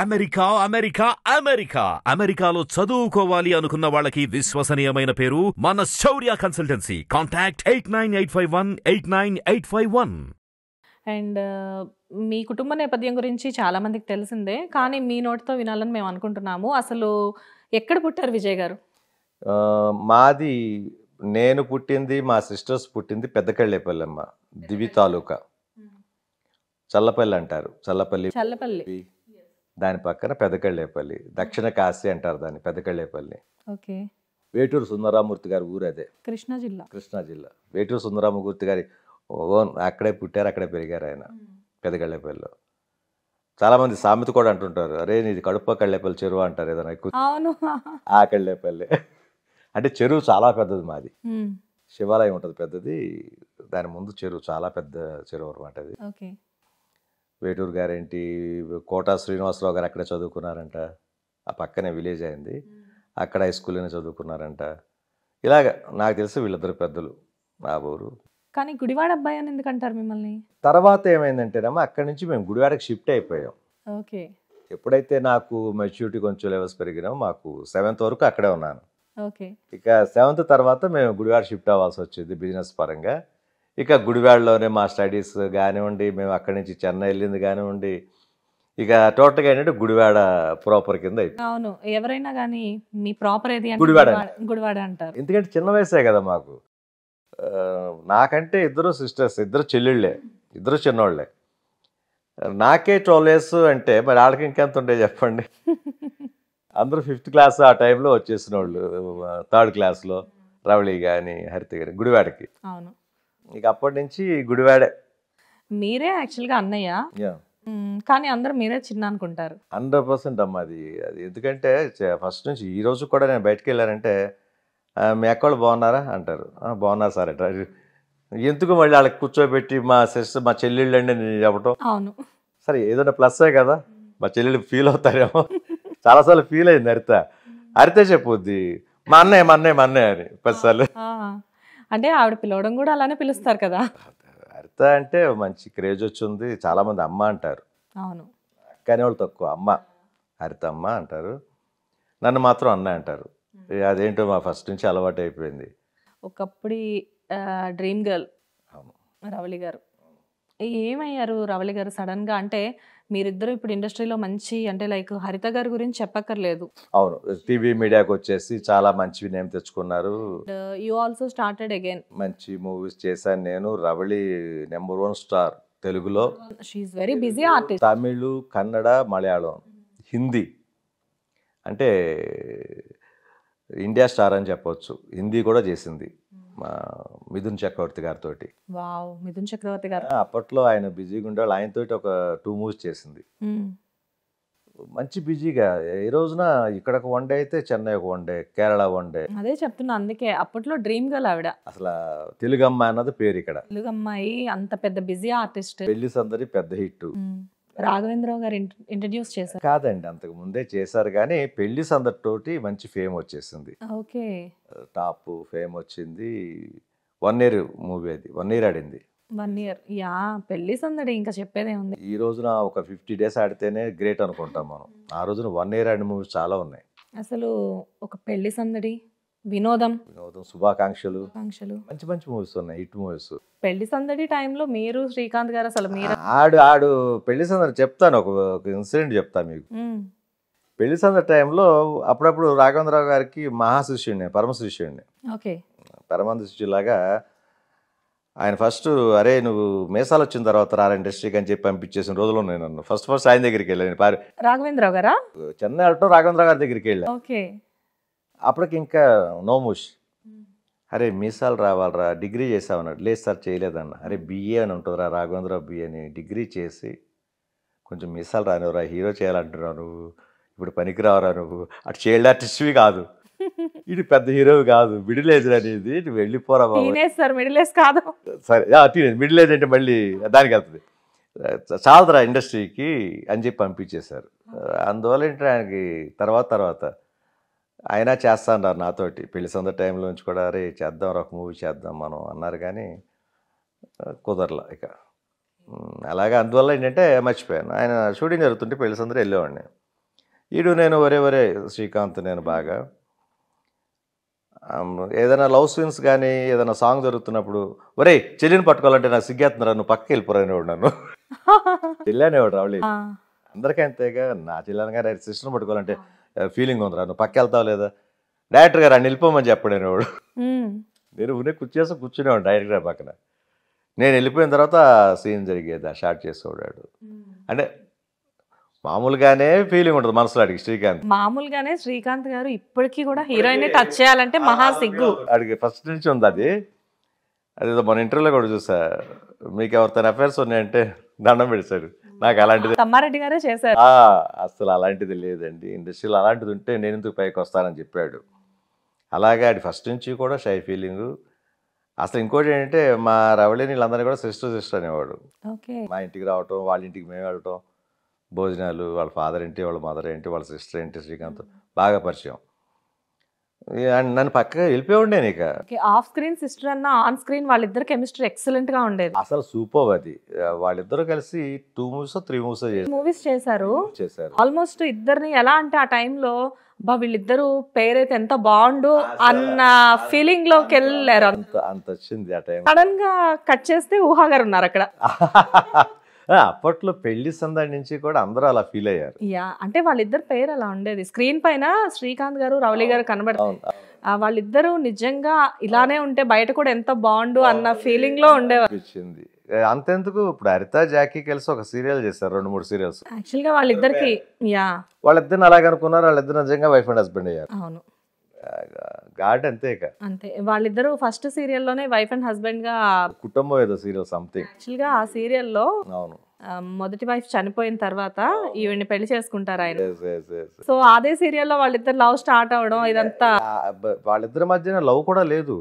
America America America అమెరికాలో చదువుకోవాలి అనుకున్న వాళ్ళకి విశ్వసనీయమైన పేరు మన Shaurya consultancy contact eight nine eight five one eight nine eight five one and మీ కుటుంబ నేపథ్యం గురించి చాలా మందికి తెలిసిందే కానీ మీ నోటితో వినాలని మేము అనుకుంటున్నాము అసలు ఎక్కడ పుట్టారు విజయ్ గారు మాది నేను పుట్టింది మా సిస్టర్స్ పుట్టింది పెద్దకళ్ళేపల్లెమ్మ దివి తాలూకా చల్లపల్లి అంటారు చల్లపల్లి చల్లపల్లి దాని పక్కన పెదకళ్ళేపల్లి దక్షిణ కాశీ అంటారు దాన్ని పెదకళ్ళేపల్లి ఓకే వేటూరు సుందరామూర్తి గారి ఊరు అదే కృష్ణా జిల్లా కృష్ణా జిల్లా వేటూరు సుందరామూర్తి గారి ఓన్ అక్కడే పుట్టారు అక్కడే పెరిగారు ఆయన చాలా చాలామంది సామెత కూడా అంటుంటారు అరే నీది కడుప కళ్ళేపల్లి చెరువు అంటారు ఏదైనా ఎక్కువ ఆ కళ్ళేపల్లి అంటే చెరువు చాలా పెద్దది మాది శివాలయం ఉంటుంది పెద్దది దాని ముందు చెరువు చాలా పెద్ద చెరువు అనమాట అది వేటూరు గారేంటి కోటా శ్రీనివాసరావు గారు అక్కడే చదువుకున్నారంట ఆ పక్కనే విలేజ్ అయింది అక్కడ హై స్కూల్లోనే చదువుకున్నారంట ఇలాగ నాకు తెలిసి వీళ్ళిద్దరు పెద్దలు నా ఊరు కానీ గుడివాడ అబ్బాయి అని ఎందుకంటారు మిమ్మల్ని తర్వాత ఏమైందంటేనమ్మా అక్కడి నుంచి మేము గుడివాడకి షిఫ్ట్ అయిపోయాం ఓకే ఎప్పుడైతే నాకు మెచ్యూరిటీ కొంచెం లెవెల్స్ పెరిగినామో మాకు సెవెంత్ వరకు అక్కడే ఉన్నాను ఓకే ఇక సెవెంత్ తర్వాత మేము గుడివాడ షిఫ్ట్ అవ్వాల్సి వచ్చింది బిజినెస్ పరంగా ఇక గుడివాడలోనే మా స్టడీస్ కానివ్వండి మేము అక్కడి నుంచి చెన్నై వెళ్ళింది కానివ్వండి ఇక టోటల్గా ఏంటంటే గుడివాడ ప్రాపర్ కింద అవును ఎవరైనా కానీ మీ ప్రాపర్ ఏది గుడివాడ గుడివాడ అంటారు ఎందుకంటే చిన్న వయసే కదా మాకు నాకంటే ఇద్దరు సిస్టర్స్ ఇద్దరు చెల్లెళ్ళే ఇద్దరు చిన్నోళ్ళే నాకే ట్వెల్వ్ ఇయర్స్ అంటే మరి వాళ్ళకి ఇంకెంత ఉండే చెప్పండి అందరూ ఫిఫ్త్ క్లాస్ ఆ టైంలో వచ్చేసిన వాళ్ళు థర్డ్ క్లాస్లో రవళి కానీ హరిత గారి గుడివాడకి అవును ఇక అప్పటి నుంచి గుడివాడే మీరే యాక్చువల్గా అన్నయ్య కానీ అందరూ మీరే చిన్న అనుకుంటారు హండ్రెడ్ పర్సెంట్ అమ్మా అది అది ఎందుకంటే ఫస్ట్ నుంచి ఈ రోజు కూడా నేను బయటకు వెళ్ళానంటే మీ అక్కడ బాగున్నారా అంటారు బాగున్నారు సార్ అంటారు ఎందుకు మళ్ళీ వాళ్ళకి కూర్చోబెట్టి మా సిస్టర్ మా చెల్లెళ్ళు అండి నేను చెప్పటం అవును సరే ఏదైనా ప్లస్సే కదా మా చెల్లెళ్ళు ఫీల్ అవుతారేమో చాలాసార్లు ఫీల్ అయింది అరితే అరితే చెప్పొద్ది మా అన్నయ్య మా అన్నయ్య మా అన్నయ్య అని సార్లు అంటే ఆవిడ పిలవడం కూడా అలానే పిలుస్తారు కదా భర్త అంటే మంచి క్రేజ్ వచ్చింది చాలా మంది అమ్మ అంటారు అవును కానీ వాళ్ళు తక్కువ అమ్మ హరిత అమ్మ అంటారు నన్ను మాత్రం అన్న అంటారు అదేంటో మా ఫస్ట్ నుంచి అలవాటు అయిపోయింది ఒకప్పుడు డ్రీమ్ గర్ల్ రవళి గారు ఏమయ్యారు రవళి గారు సడన్గా అంటే మీరిద్దరు ఇప్పుడు ఇండస్ట్రీలో మంచి అంటే లైక్ హరిత గారి గురించి చెప్పక్కర్లేదు అవును టీవీ మీడియాకి వచ్చేసి చాలా మంచి నేమ్ తెచ్చుకున్నారు యు ఆల్సో స్టార్టెడ్ అగైన్ మంచి మూవీస్ చేశాను నేను రవళి నెంబర్ వన్ స్టార్ తెలుగులో very busy artist Tamil Kannada Malayalam Hindi అంటే ఇండియా స్టార్ అని చెప్పవచ్చు హిందీ కూడా చేసింది మిథున్ చక్రవర్తి గారితో మిథున్ చక్రవర్తి గారు అప్పట్లో ఆయన బిజీగా ఉండేవాళ్ళు తోటి ఒక టూ మూవ్స్ చేసింది మంచి బిజీగా ఈ రోజున ఇక్కడ ఒక వన్ డే అయితే చెన్నై ఒక one day Kerala one day అదే చెప్తున్నా అందుకే అప్పట్లో డ్రీమ్ గర్ల్ ఆవిడ అసలు తెలుగు అమ్మాయి అన్నది పేరు ఇక్కడ తెలుగు అమ్మాయి అంత పెద్ద బిజీ ఆర్టిస్ట్ పెళ్లి సందరి పెద్ద హిట్ రాఘవేంద్రరావు గారు ఇంట్రడ్యూస్ చేశారు కాదండి అంతకు ముందే చేశారు కానీ పెళ్లి సందటితోటి మంచి ఫేమ్ వచ్చేసింది ఓకే టాప్ ఫేమ్ వచ్చింది వన్ ఇయర్ మూవీ అది వన్ ఇయర్ ఆడింది one year yeah Pelli Sandadi ఇంకా చెప్పేదే ఉంది ఈ రోజున ఒక ఫిఫ్టీ డేస్ ఆడితేనే గ్రేట్ అనుకుంటాం మనం ఆ రోజున వన్ ఇయర్ ఆడిన మూవీస్ చాలా ఉన్నాయి అసలు ఒక పెళ్లి సందడి వినోదం వినోదం శుభాకాంక్షలు మంచి మంచి మూవీస్ ఉన్నాయి హిట్ మూవీస్ పెళ్లి సందడి టైంలో మీరు శ్రీకాంత్ గారు అసలు మీరు ఆడు ఆడు పెళ్లి సందడి చెప్తాను ఒక ఇన్సిడెంట్ చెప్తా మీకు పెళ్లి సందడి టైంలో అప్పుడప్పుడు రాఘవేంద్రరావు గారికి శిష్యుడిని పరమ శిష్యుడిని ఓకే పరమాంద శిష్యులాగా ఆయన ఫస్ట్ అరే నువ్వు మేసాలు వచ్చిన తర్వాత రా ఇండస్ట్రీకి అని చెప్పి పంపించేసిన రోజులు నేను ఫస్ట్ ఫస్ట్ ఆయన దగ్గరికి వెళ్ళాను రాఘవేంద్రరావు గారా చెన్నై వెళ్ళటం రాఘవేంద్రరావు గారి దగ్గరికి వెళ్ళాను ఓకే అప్పటికి ఇంకా నోముష్ అరే మీసాలు రావాలరా డిగ్రీ చేసామన్నాడు లేదు సార్ చేయలేదన్న అరే బీఏ అని ఉంటుందిరా రాఘవేంద్రరావు బిఏ అని డిగ్రీ చేసి కొంచెం మీసాలు రానివరా హీరో చేయాలంటున్నావు నువ్వు ఇప్పుడు పనికిరావరా నువ్వు అటు చైల్డ్ ఆర్టిస్ట్వి కాదు ఇది పెద్ద హీరో కాదు మిడిల్ ఏజ్ అనేది నువ్వు వెళ్ళిపోరా మిడిల్ ఏజ్ కాదు సరే మిడిల్ ఏజ్ అంటే మళ్ళీ దానికి వెళ్తుంది చాలదురా ఇండస్ట్రీకి అని చెప్పి పంపించేశారు అందువల్ల ఏంటంటే ఆయనకి తర్వాత తర్వాత ఆయన చేస్తా అన్నారు నాతోటి పెళ్లి సొంత నుంచి కూడా అరే చేద్దాం ఒక మూవీ చేద్దాం మనం అన్నారు కానీ కుదరలా ఇక అలాగే అందువల్ల ఏంటంటే మర్చిపోయాను ఆయన షూటింగ్ జరుగుతుంటే పెళ్లి సందరూ వెళ్ళేవాడిని ఈడు నేను వరే వరే శ్రీకాంత్ నేను బాగా ఏదైనా లవ్ సీన్స్ కానీ ఏదైనా సాంగ్ జరుగుతున్నప్పుడు ఒరే చెల్లిని పట్టుకోవాలంటే నాకు సిగ్గేస్తున్నారా నువ్వు పక్క వెళ్ళిపోరానేవాడు నన్ను అనేవాడు రావులే అందరికీ అంతేగా నా కానీ సిస్టర్ని పట్టుకోవాలంటే ఫీలింగ్ ఉంది నువ్వు పక్క వెళ్తావు లేదా డైరెక్టర్ గారు అని వెళ్ళిపోమని చెప్పాడు నేను వాడు నేను ఊరే కూర్చేసి కూర్చునేవాడు డైరెక్టర్ గారి పక్కన నేను వెళ్ళిపోయిన తర్వాత సీన్ జరిగేది ఆ షార్ట్ చేసేవాడు అంటే మామూలుగానే ఫీలింగ్ ఉంటుంది మనసులో అడిగి శ్రీకాంత్ మామూలుగానే శ్రీకాంత్ గారు ఇప్పటికీ కూడా హీరోయిన్ టచ్ చేయాలంటే మహా సిగ్గు అడిగి ఫస్ట్ నుంచి ఉంది అది అదేదో మన ఇంటర్వ్యూలో కూడా చూసా మీకు ఎవరితో అఫైర్స్ ఉన్నాయంటే దండం పెడతారు నాకు అలాంటిది కమ్మారెడ్డి గారే చేశారు అసలు అలాంటిది లేదండి ఇండస్ట్రీలో అలాంటిది ఉంటే నేను ఎందుకు పైకి వస్తానని చెప్పాడు అలాగే అది ఫస్ట్ నుంచి కూడా షై ఫీలింగ్ అసలు ఇంకోటి ఏంటంటే మా రవళిని వీళ్ళందరూ కూడా సిస్టర్ సిస్టర్ అనేవాడు మా ఇంటికి రావటం వాళ్ళ ఇంటికి మేము వెళ్ళటం భోజనాలు వాళ్ళ ఫాదర్ ఏంటి వాళ్ళ మదర్ ఏంటి వాళ్ళ సిస్టర్ ఏంటి శ్రీకాంత్ బాగా పరిచయం నన్ను పక్కగా వెళ్ళిపోయి నేను ఇక ఆఫ్ స్క్రీన్ సిస్టర్ అన్న ఆన్ స్క్రీన్ వాళ్ళిద్దరు కెమిస్ట్రీ ఎక్సలెంట్ గా ఉండేది అసలు సూపర్ అది వాళ్ళిద్దరు కలిసి two movies three movies movies చేశారు చేశారు ఆల్మోస్ట్ ఇద్దరిని ఎలా అంటే ఆ టైంలో బా వీళ్ళిద్దరు పేరైతే ఎంత బాగుండు అన్న ఫీలింగ్ లోకి వెళ్ళారు అంత అంత వచ్చింది ఆ టైం సడన్ గా కట్ చేస్తే ఊహాగారు ఉన్నారు అక్కడ అప్పట్లో పెళ్లి సందడి నుంచి కూడా అందరూ అలా ఫీల్ అయ్యారు యా అంటే వాళ్ళిద్దరు పేరు అలా ఉండేది స్క్రీన్ పైన శ్రీకాంత్ గారు రౌలి గారు కనబడతారు వాళ్ళిద్దరూ నిజంగా ఇలానే ఉంటే బయట కూడా ఎంత బాగుండు అన్న ఫీలింగ్ లో ఉండేవారు అంతెందుకు ఇప్పుడు హరిత జాకీ కలిసి ఒక సీరియల్ చేశారు రెండు మూడు సీరియల్స్ యాక్చువల్ వాళ్ళిద్దరికి యా వాళ్ళిద్దరిని అలాగనుకున్నారు వాళ్ళిద్దరు నిజంగా వైఫ్ అండ్ హస్బెండ్ అయ్యారు అవును గాడ్ అంతే అంతే వాళ్ళిద్దరూ ఫస్ట్ సీరియల్లోనే వైఫ్ అండ్ హస్బెండ్ గా కుటుంబం ఏదో సీరియల్ సంథింగ్ యాక్చువల్ గా ఆ సీరియల్లో అవును మొదటి వైఫ్ చనిపోయిన తర్వాత ఈవిడ్ని పెళ్లి చేసుకుంటారు ఆయన సో అదే సీరియల్లో వాళ్ళిద్దరు లవ్ స్టార్ట్ అవడం ఇదంతా వాళ్ళిద్దరి మధ్యన లవ్ కూడా లేదు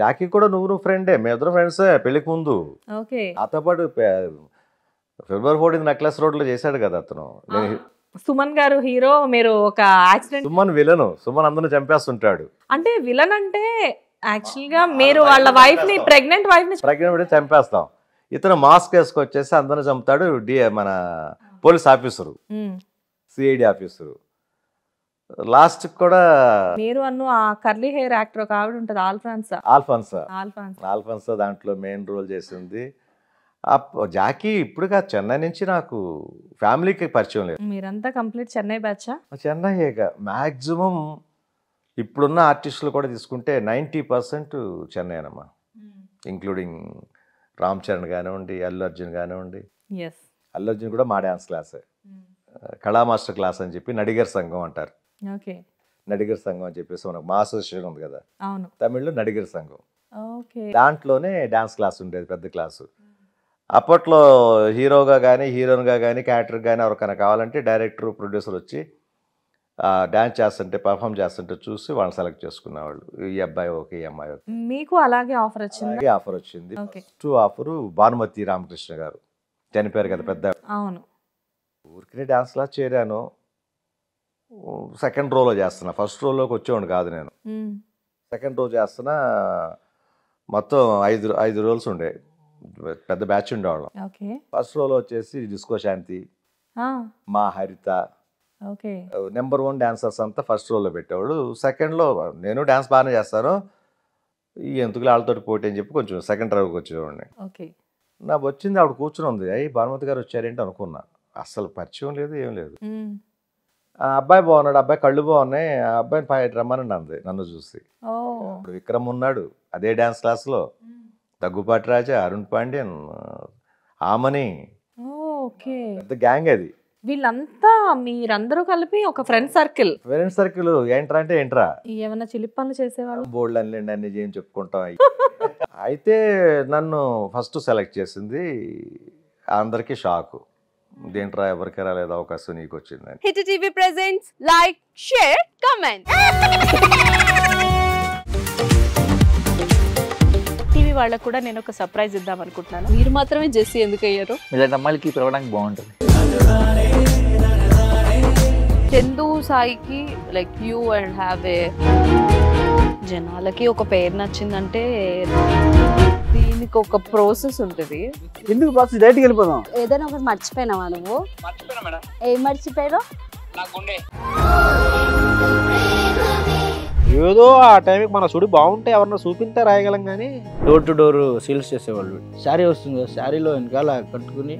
జాకీ కూడా నువ్వు నువ్వు ఫ్రెండే మీ ఇద్దరు ఫ్రెండ్సే పెళ్లికి ముందు అతపాటు ఫిబ్రవరి ఫోర్టీన్ నక్లెస్ రోడ్లో చేశాడు కదా అతను సుమన్ గారు హీరో మీరు ఒక యాక్సిడెంట్ సుమన్ విలన్ సుమన్ అందరిని చంపేస్తుంటాడు అంటే విలన్ అంటే యాక్చువల్ గా మీరు వాళ్ళ వైఫ్ ని ప్రెగ్నెంట్ వైఫ్ ని ప్రెగ్నెంట్ చంపేస్తాం ఇతను మాస్క్ వేసుకొచ్చేసి అందరిని చంపుతాడు డిఏ మన police officer CID officer last కూడా మీరు అన్ను ఆ కర్లీ హెయిర్ యాక్టర్ ఒక ఆవిడ ఉంటుంది ఆల్ఫాన్సా ఆల్ఫాన్సా ఆల్ఫాన్సా దాంట్లో మెయిన్ రోల్ చేసింది జాకీ ఇప్పుడుగా చెన్నై నుంచి నాకు ఫ్యామిలీకి పరిచయం లేదు మీరంతా కంప్లీట్ చెన్నై బ్యాచా చెన్నై మ్యాక్సిమం ఇప్పుడున్న ఆర్టిస్టులు కూడా తీసుకుంటే నైంటీ పర్సెంట్ చెన్నై అనమ్మా ఇంక్లూడింగ్ రామ్ చరణ్ కానివ్వండి అల్లు అర్జున్ కానివ్వండి అల్లు అర్జున్ కూడా మా డ్యాన్స్ క్లాసే కళా మాస్టర్ క్లాస్ అని చెప్పి నడిగర్ సంఘం అంటారు ఓకే నడిగర్ సంఘం అని చెప్పేసి మనకు మా అసోసియేషన్ ఉంది కదా అవును తమిళ్లో నడిగర్ సంఘం దాంట్లోనే డ్యాన్స్ క్లాస్ ఉండేది పెద్ద క్లాసు అప్పట్లో హీరోగా కానీ హీరోయిన్గా కానీ క్యారెక్టర్ కానీ ఎవరికైనా కావాలంటే డైరెక్టర్ ప్రొడ్యూసర్ వచ్చి డ్యాన్స్ చేస్తుంటే పర్ఫామ్ చేస్తుంటే చూసి వాళ్ళని సెలెక్ట్ చేసుకునేవాళ్ళు ఈ అబ్బాయి ఓకే ఈ అమ్మాయి ఓకే మీకు అలాగే ఆఫర్ వచ్చింది ఆఫర్ వచ్చింది ఫస్ట్ ఆఫర్ భానుమతి రామకృష్ణ గారు చనిపోయారు కదా పెద్ద అవును ఊరికే డాన్స్లా చేరాను సెకండ్ రోలో చేస్తున్నా ఫస్ట్ రోలోకి వచ్చేవాడు కాదు నేను సెకండ్ రో చేస్తున్నా మొత్తం ఐదు ఐదు రోల్స్ ఉండే పెద్ద బ్యాచ్ ఉండేవాళ్ళం ఫస్ట్ రోలో వచ్చేసి డిస్కో శాంతి మా హరిత నెంబర్ వన్ డాన్సర్స్ అంతా ఫస్ట్ రోలో పెట్టేవాడు సెకండ్లో నేను డాన్స్ బాగానే చేస్తాను ఈ ఎందుకు వాళ్ళతో పోటీ అని చెప్పి కొంచెం సెకండ్ రోకి వచ్చేవాడిని నాకు వచ్చింది ఆవిడ కూర్చుని ఉంది అయ్యి భానుమతి గారు వచ్చారేంటి అనుకున్నా అసలు పరిచయం లేదు ఏం లేదు ఆ అబ్బాయి బాగున్నాడు అబ్బాయి కళ్ళు బాగున్నాయి ఆ అబ్బాయిని రమ్మని అంది నన్ను చూసి ఇప్పుడు విక్రమ్ ఉన్నాడు అదే డ్యాన్స్ క్లాస్లో దగ్గుపాటి రాజా అరుణ్ పాండ్యన్ ఆమని పెద్ద గ్యాంగ్ అది వీళ్ళంతా మీరందరూ కలిపి ఒక ఫ్రెండ్ సర్కిల్ ఫ్రెండ్ సర్కిల్ ఏంట్రా అంటే ఏంట్రా ఏమైనా చిలి పనులు చేసేవాళ్ళు బోల్డ్ అనిలేండి అన్ని చేయని చెప్పుకుంటాం అయితే నన్ను ఫస్ట్ సెలెక్ట్ చేసింది అందరికీ షాక్ దేంట్రా ఎవరికి రాలేదు అవకాశం నీకు వచ్చిందని hit TV presents like share comment వాళ్ళకు కూడా నేను ఒక సర్ప్రైజ్ ఇద్దాం అనుకుంటున్నాను మీరు మాత్రమే జెస్సీ ఎందుకు అయ్యారు ఇలాంటి అమ్మాయిలకి పిలవడానికి బాగుంటుంది చందు సాయికి like you and have a జనాలకి ఒక పేరు నచ్చిందంటే దీనికి ఒక ప్రాసెస్ ఉంటుంది ఎందుకు ప్రాసెస్ డైరెక్ట్ వెళ్ళిపోదాం ఏదైనా ఒకటి మర్చిపోయినావా నువ్వు ఏం మర్చిపోయారు ఏదో ఆ టైంకి మన సుడి బాగుంటే ఎవరన్నా చూపిస్తే రాయగలం కానీ డోర్ టు డోర్ సేల్స్ చేసేవాళ్ళు శారీ వస్తుంది శారీలో వెనకాల కట్టుకుని